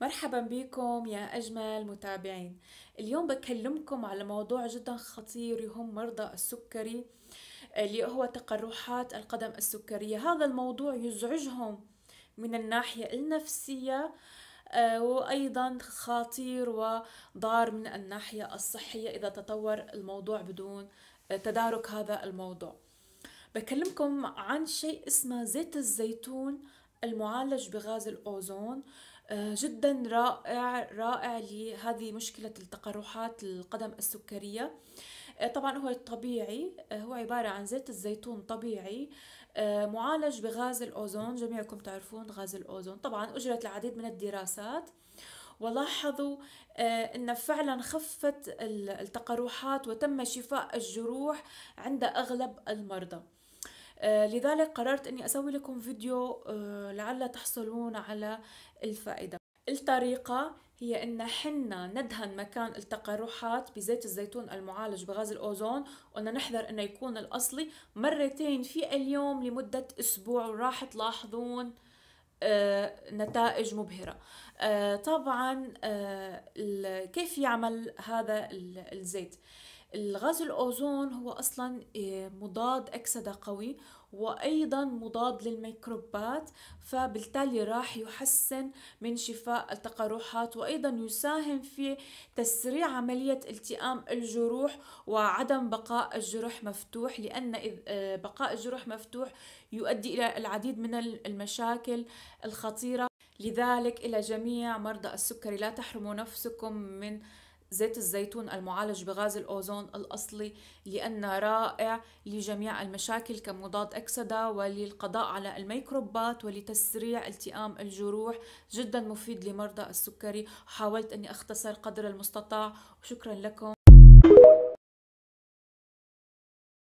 مرحبا بكم يا أجمل متابعين اليوم بكلمكم على موضوع جدا خطير يهم مرضى السكري اللي هو تقرحات القدم السكرية هذا الموضوع يزعجهم من الناحية النفسية آه، وأيضا خطير وضار من الناحية الصحية إذا تطور الموضوع بدون تدارك هذا الموضوع بكلمكم عن شيء اسمه زيت الزيتون المعالج بغاز الأوزون آه، جدا رائع رائع لهذه مشكلة التقرحات القدم السكرية آه، طبعا هو طبيعي آه، هو عبارة عن زيت الزيتون طبيعي معالج بغاز الأوزون جميعكم تعرفون غاز الأوزون طبعا أجرت العديد من الدراسات ولاحظوا ان فعلا خفت التقرحات وتم شفاء الجروح عند اغلب المرضى آه، لذلك قررت أني أسوي لكم فيديو آه، لعل تحصلون على الفائدة الطريقة هي ان حنا ندهن مكان التقرحات بزيت الزيتون المعالج بغاز الاوزون وان نحذر انه يكون الاصلي مرتين في اليوم لمدة اسبوع وراح تلاحظون آه، نتائج مبهرة طبعا كيف يعمل هذا الزيت الغاز الأوزون هو أصلا آه، مضاد أكسدة قوي وأيضا مضاد للميكروبات فبالتالي راح يحسن من شفاء التقرحات وأيضا يساهم في تسريع عملية التئام الجروح وعدم بقاء الجرح مفتوح لأن آه، بقاء الجرح مفتوح يؤدي إلى العديد من المشاكل الخطيرة لذلك إلى جميع مرضى السكري لا تحرموا نفسكم من زيت الزيتون المعالج بغاز الأوزون الأصلي لأنه رائع لجميع المشاكل كمضاد أكسدة وللقضاء على الميكروبات ولتسريع التئام الجروح جدا مفيد لمرضى السكري حاولت أني أختصر قدر المستطاع وشكرا لكم